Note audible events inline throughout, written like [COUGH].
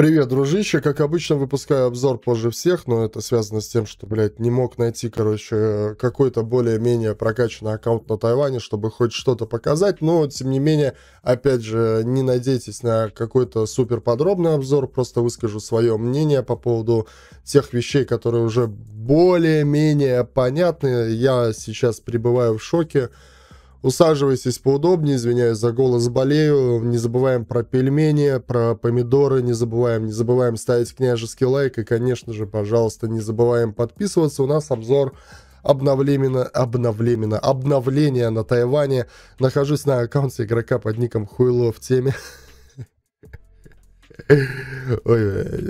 Привет, дружище. Как обычно, выпускаю обзор позже всех, но это связано с тем, что, блядь, не мог найти, короче, э, какой-то более-менее прокачанный аккаунт на Тайване, чтобы хоть что-то показать. Но, тем не менее, опять же, не надейтесь на какой-то супер подробный обзор, просто выскажу свое мнение по поводу тех вещей, которые уже более-менее понятны. Я сейчас пребываю в шоке. Усаживайтесь поудобнее, извиняюсь за голос, болею. Не забываем про пельмени, про помидоры, не забываем, не забываем ставить княжеский лайк. И, конечно же, пожалуйста, не забываем подписываться. У нас обзор обновлеменно, обновлеменно, обновление на Тайване. Нахожусь на аккаунте игрока под ником Хуйло в теме. [LAUGHS] Ой,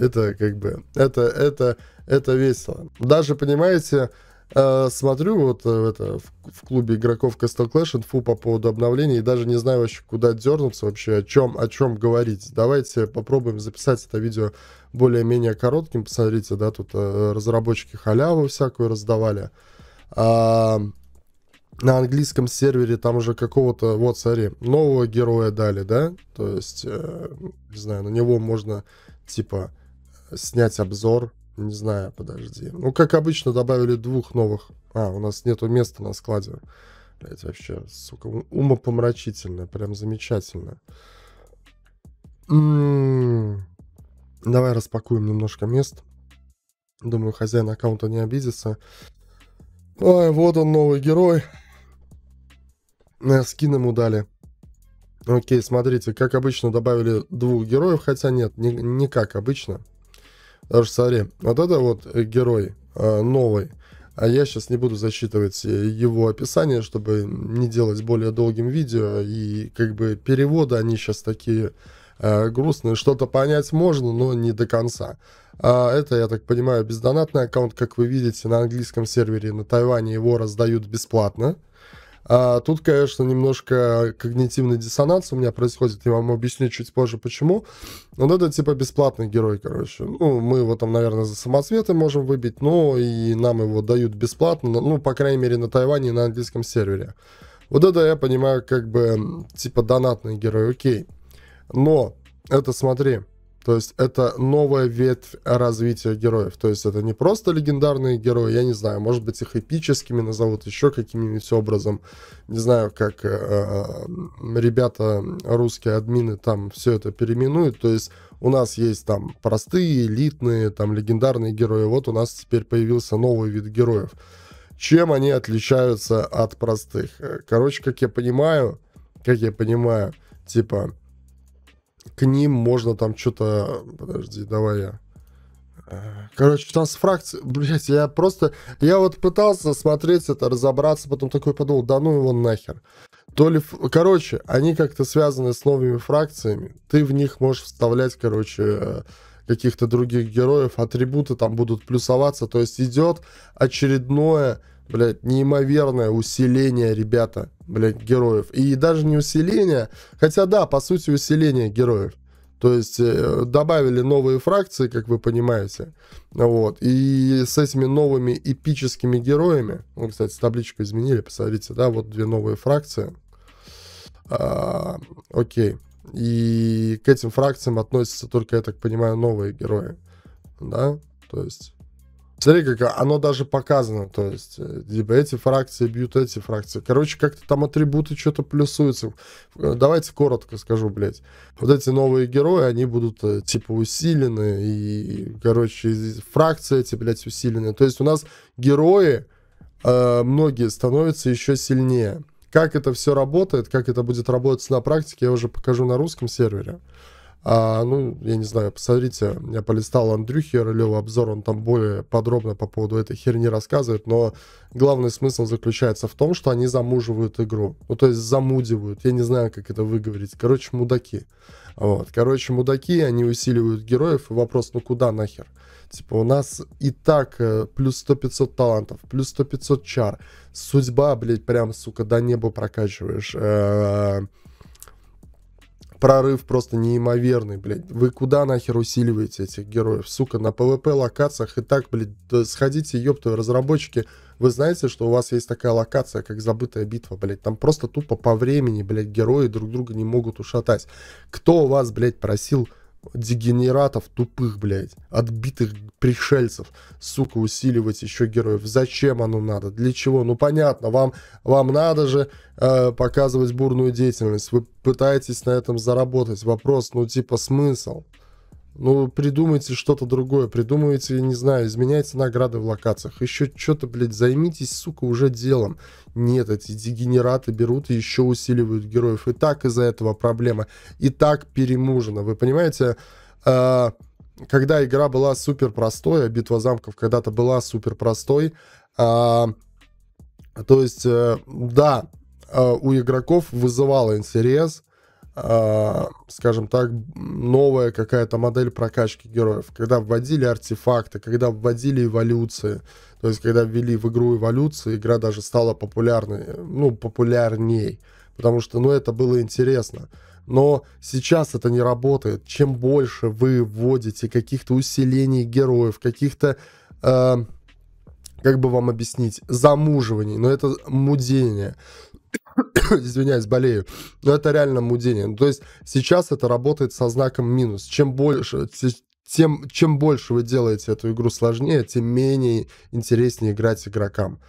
это как бы, это, это, это весело. Даже, понимаете, а, смотрю вот э, это, в, в клубе игроков Castle Clash инфу по поводу обновления и даже не знаю вообще, куда дернуться вообще, о чем, о чем говорить. Давайте попробуем записать это видео более-менее коротким. Посмотрите, да, тут э, разработчики халяву всякую раздавали. А, на английском сервере там уже какого-то, вот, смотри, нового героя дали, да? То есть, э, не знаю, на него можно, типа, снять обзор, не знаю, подожди. Ну, как обычно, добавили двух новых. А, у нас нету места на складе. Блять, вообще, сука, умопомрачительно. Прям замечательно. М -м -м. Давай распакуем немножко мест. Думаю, хозяин аккаунта не обидится. Ой, вот он, новый герой. Э, скин ему дали. Окей, смотрите, как обычно добавили двух героев, хотя нет, не, не как обычно. Арсари. Вот это вот герой э, новый. А я сейчас не буду засчитывать э, его описание, чтобы не делать более долгим видео. И как бы переводы, они сейчас такие э, грустные. Что-то понять можно, но не до конца. А это, я так понимаю, бездонатный аккаунт, как вы видите, на английском сервере на Тайване его раздают бесплатно. А тут, конечно, немножко когнитивный диссонанс у меня происходит, я вам объясню чуть позже почему. Ну, вот это типа бесплатный герой, короче. Ну, мы его там, наверное, за самоцветы можем выбить, но и нам его дают бесплатно, ну, по крайней мере, на Тайване и на английском сервере. Вот это я понимаю, как бы, типа, донатный герой, окей. Но, это смотри, то есть это новая ветвь развития героев. То есть это не просто легендарные герои, я не знаю, может быть их эпическими назовут еще каким-нибудь образом. Не знаю, как э, э ребята, русские админы там все это переименуют. То есть у нас есть там простые, элитные, там легендарные герои. Вот у нас теперь появился новый вид героев. Чем они отличаются от простых? Э, короче, как я понимаю, как я понимаю, типа к ним можно там что-то... Подожди, давай я... Короче, там с фракцией... Блять, я просто... Я вот пытался смотреть это, разобраться, потом такой подумал, да ну его нахер. То ли... Короче, они как-то связаны с новыми фракциями. Ты в них можешь вставлять, короче, э, каких-то других героев. Атрибуты там будут плюсоваться. То есть идет очередное блядь, неимоверное усиление, ребята, блядь, героев. И даже не усиление, хотя да, по сути усиление героев. То есть э, добавили новые фракции, как вы понимаете. Вот. И с этими новыми эпическими героями, ну, кстати, табличку изменили, посмотрите, да, вот две новые фракции. А, окей. И к этим фракциям относятся только, я так понимаю, новые герои. Да? То есть Смотри, как оно даже показано, то есть, э, либо эти фракции бьют эти фракции. Короче, как-то там атрибуты что-то плюсуются. Э, давайте коротко скажу, блядь. Вот эти новые герои, они будут, э, типа, усилены, и, короче, фракции эти, блядь, усилены. То есть у нас герои, э, многие становятся еще сильнее. Как это все работает, как это будет работать на практике, я уже покажу на русском сервере. А, ну, я не знаю, посмотрите, я полистал Андрюхи Ролева обзор, он там более подробно по поводу этой херни рассказывает, но главный смысл заключается в том, что они замуживают игру. Ну, то есть замудивают, я не знаю, как это выговорить. Короче, мудаки. Вот, короче, мудаки, они усиливают героев, и вопрос, ну куда нахер? Типа, у нас и так э, плюс 100-500 талантов, плюс 100-500 чар. Судьба, блядь, прям, сука, до неба прокачиваешь. Э, прорыв просто неимоверный, блядь. Вы куда нахер усиливаете этих героев, сука? На PvP локациях и так, блядь, сходите, ёптовые разработчики. Вы знаете, что у вас есть такая локация, как забытая битва, блядь. Там просто тупо по времени, блядь, герои друг друга не могут ушатать. Кто у вас, блядь, просил дегенератов тупых, блядь, отбитых пришельцев, сука, усиливать еще героев. Зачем оно надо? Для чего? Ну, понятно, вам, вам надо же э, показывать бурную деятельность. Вы пытаетесь на этом заработать. Вопрос, ну, типа, смысл? Ну, придумайте что-то другое, придумайте, не знаю, изменяйте награды в локациях, еще что-то, блядь, займитесь, сука, уже делом. Нет, эти дегенераты берут и еще усиливают героев. И так из-за этого проблема. И так перемужено. Вы понимаете, э, когда игра была супер простой, а битва замков когда-то была супер простой, э, а, то есть, э, да, э, у игроков вызывало интерес, скажем так, новая какая-то модель прокачки героев, когда вводили артефакты, когда вводили эволюции, то есть когда ввели в игру эволюции, игра даже стала популярной, ну, популярней, потому что, ну, это было интересно. Но сейчас это не работает. Чем больше вы вводите каких-то усилений героев, каких-то, э, как бы вам объяснить, замуживаний, но это мудение, [COUGHS] извиняюсь, болею. Но это реально мудение. Ну, то есть сейчас это работает со знаком минус. Чем больше, тем, чем больше вы делаете эту игру сложнее, тем менее интереснее играть игрокам.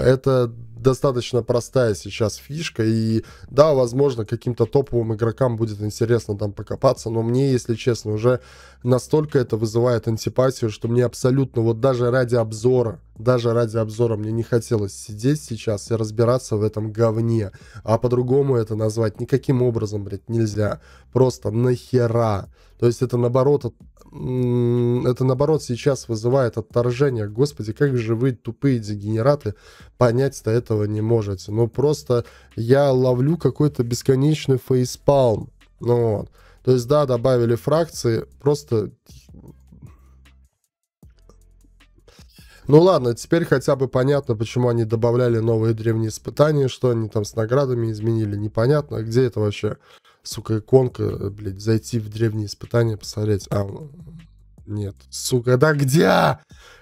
Это достаточно простая сейчас фишка, и да, возможно, каким-то топовым игрокам будет интересно там покопаться, но мне, если честно, уже настолько это вызывает антипатию, что мне абсолютно вот даже ради обзора, даже ради обзора мне не хотелось сидеть сейчас и разбираться в этом говне, а по-другому это назвать никаким образом, блядь, нельзя, просто нахера, то есть это, наоборот, это наоборот сейчас вызывает отторжение. Господи, как же вы тупые дегенераты, понять-то этого не можете. Ну просто я ловлю какой-то бесконечный фейспалм. Ну вот. То есть, да, добавили фракции, просто... Ну ладно, теперь хотя бы понятно, почему они добавляли новые древние испытания, что они там с наградами изменили, непонятно, где это вообще сука, иконка, э, блядь, зайти в древние испытания, посмотреть. А, нет. Сука, да где?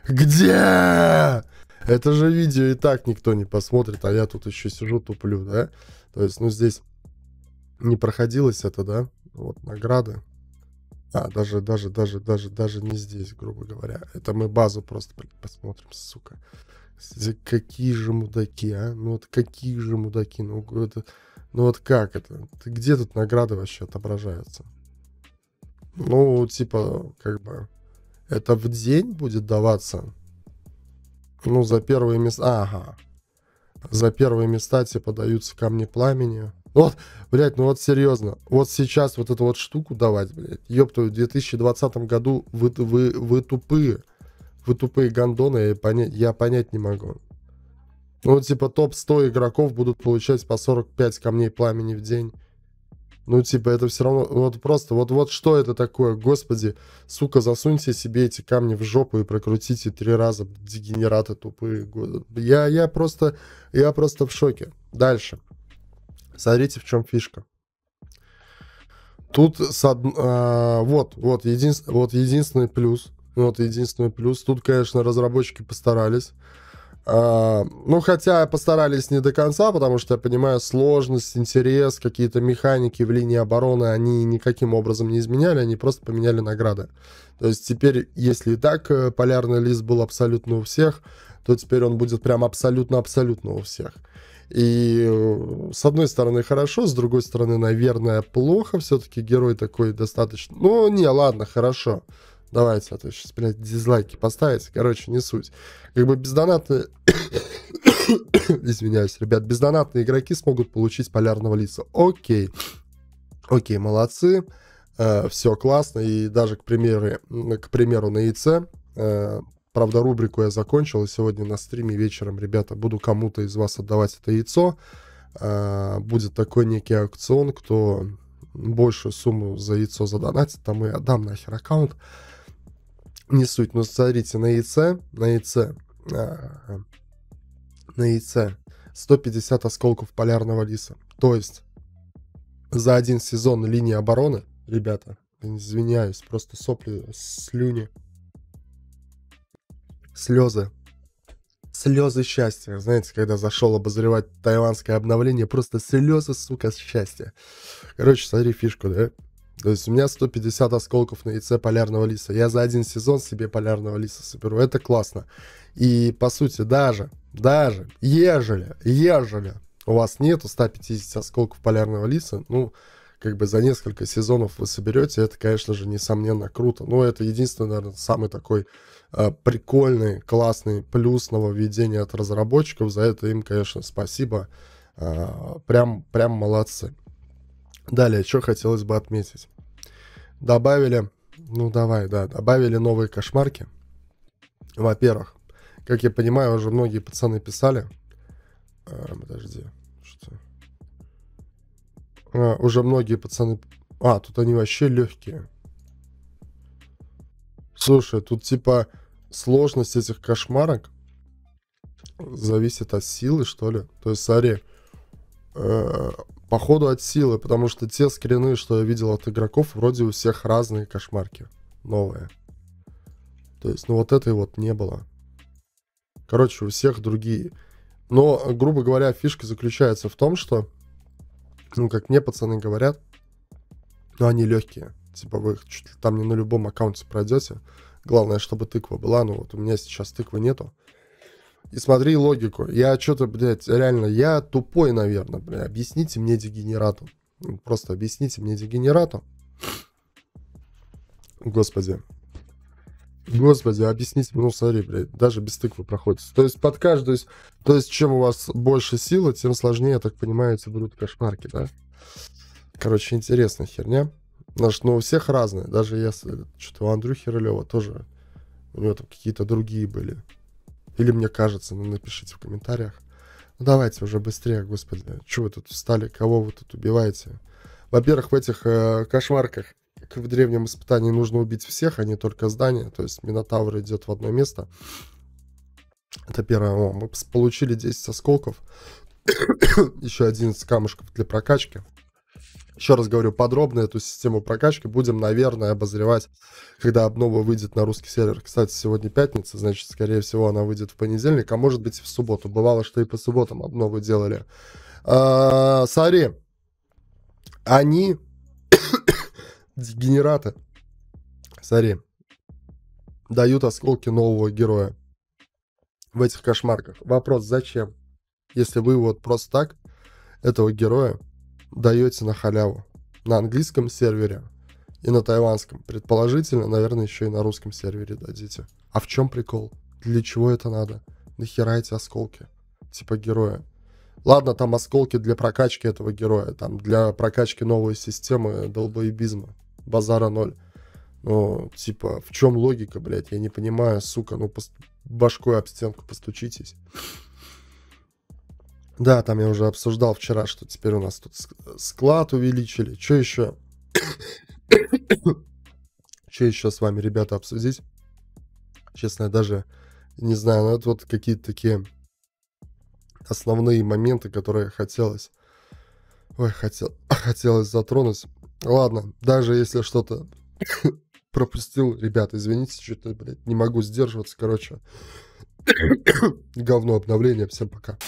Где? Это же видео и так никто не посмотрит, а я тут еще сижу, туплю, да? То есть, ну, здесь не проходилось это, да? Вот награды. А, даже, даже, даже, даже, даже не здесь, грубо говоря. Это мы базу просто посмотрим, сука. Какие же мудаки, а? Ну вот какие же мудаки? Ну, это ну вот как это? Где тут награды вообще отображаются? Ну, типа, как бы, это в день будет даваться? Ну, за первые места... Ага. За первые места, типа, даются камни пламени. Вот, блядь, ну вот серьезно. Вот сейчас вот эту вот штуку давать, блядь. Ёптую, в 2020 году вы, вы, вы тупые. Вы тупые гондоны, я понять, я понять не могу. Ну, типа, топ-100 игроков будут получать по 45 камней пламени в день. Ну, типа, это все равно... Вот просто, вот, вот что это такое? Господи, сука, засуньте себе эти камни в жопу и прокрутите три раза дегенераты тупые. Я, я просто... Я просто в шоке. Дальше. Смотрите, в чем фишка. Тут с од... а, вот, вот, един... вот единственный плюс. Вот единственный плюс. Тут, конечно, разработчики постарались. А, ну, хотя постарались не до конца, потому что, я понимаю, сложность, интерес, какие-то механики в линии обороны они никаким образом не изменяли, они просто поменяли награды. То есть теперь, если и так э, полярный лист был абсолютно у всех, то теперь он будет прям абсолютно-абсолютно у всех. И э, с одной стороны хорошо, с другой стороны, наверное, плохо. Все-таки герой такой достаточно... Ну, не, ладно, хорошо. Давайте, а то сейчас, блядь, дизлайки поставить. Короче, не суть. Как бы бездонатные... [COUGHS] Извиняюсь, ребят. Бездонатные игроки смогут получить полярного лица. Окей. Окей, молодцы. Э, все классно. И даже, к примеру, к примеру на яйце э, Правда, рубрику я закончил, и сегодня на стриме вечером, ребята, буду кому-то из вас отдавать это яйцо. Э, будет такой некий аукцион, кто большую сумму за яйцо задонатит, там и отдам нахер аккаунт не суть, но смотрите, на яйце, на яйце, а, на яйце 150 осколков полярного лиса. То есть за один сезон линии обороны, ребята, извиняюсь, просто сопли, слюни, слезы, слезы счастья. Знаете, когда зашел обозревать тайванское обновление, просто слезы, сука, счастья. Короче, смотри фишку, да? То есть у меня 150 осколков на яйце полярного лиса. Я за один сезон себе полярного лиса соберу. Это классно. И, по сути, даже, даже, ежели, ежели у вас нету 150 осколков полярного лиса, ну, как бы за несколько сезонов вы соберете, это, конечно же, несомненно круто. Но ну, это единственный, наверное, самый такой э, прикольный, классный плюс нововведения от разработчиков. За это им, конечно, спасибо. Э, прям, прям молодцы. Далее, что хотелось бы отметить. Добавили, ну давай, да, добавили новые кошмарки. Во-первых, как я понимаю, уже многие пацаны писали. А, подожди, что? А, уже многие пацаны... А, тут они вообще легкие. Слушай, тут типа сложность этих кошмарок зависит от силы, что ли. То есть, смотри, э, походу от силы, потому что те скрины, что я видел от игроков, вроде у всех разные кошмарки. Новые. То есть, ну вот этой вот не было. Короче, у всех другие. Но, грубо говоря, фишка заключается в том, что, ну, как мне пацаны говорят, ну, они легкие. Типа вы их чуть ли там не на любом аккаунте пройдете. Главное, чтобы тыква была. Ну, вот у меня сейчас тыквы нету. И смотри логику. Я что-то, блядь, реально, я тупой, наверное, блядь. Объясните мне дегенерату. Просто объясните мне дегенерату. Господи. Господи, объясните, ну смотри, блядь, даже без тыквы проходится. То есть под каждую... То есть чем у вас больше силы, тем сложнее, я так понимаю, эти будут кошмарки, да? Короче, интересная херня. Наш, но ну, у всех разные. Даже я э, Что-то у Андрюхи Ролева тоже... У него там какие-то другие были. Или мне кажется, ну, напишите в комментариях. Ну давайте уже быстрее, господи, чего вы тут встали, кого вы тут убиваете? Во-первых, в этих э, кошмарках, как в древнем испытании, нужно убить всех, а не только здания, То есть Минотавр идет в одно место. Это первое. О, мы получили 10 осколков. [COUGHS] Еще 11 камушков для прокачки. Еще раз говорю, подробно эту систему прокачки будем, наверное, обозревать, когда обнова выйдет на русский сервер. Кстати, сегодня пятница, значит, скорее всего, она выйдет в понедельник, а может быть и в субботу. Бывало, что и по субботам обновы делали. А, сори, они [COUGHS] дегенераты. Сори. Дают осколки нового героя в этих кошмарках. Вопрос, зачем? Если вы вот просто так этого героя даете на халяву на английском сервере и на тайванском. Предположительно, наверное, еще и на русском сервере дадите. А в чем прикол? Для чего это надо? Нахера эти осколки? Типа героя. Ладно, там осколки для прокачки этого героя, там для прокачки новой системы долбоебизма. Базара ноль. Ну, типа, в чем логика, блядь? Я не понимаю, сука, ну, пост... башкой об стенку постучитесь. Да, там я уже обсуждал вчера, что теперь у нас тут склад увеличили. Что еще? что еще с вами, ребята, обсудить? Честно, я даже не знаю, но это вот какие-то такие основные моменты, которые хотелось... Ой, хотел, [COUGHS] хотелось затронуть. Ладно, даже если что-то [COUGHS] пропустил, ребята, извините, что-то, блядь, не могу сдерживаться, короче. [COUGHS] Говно обновление, всем пока.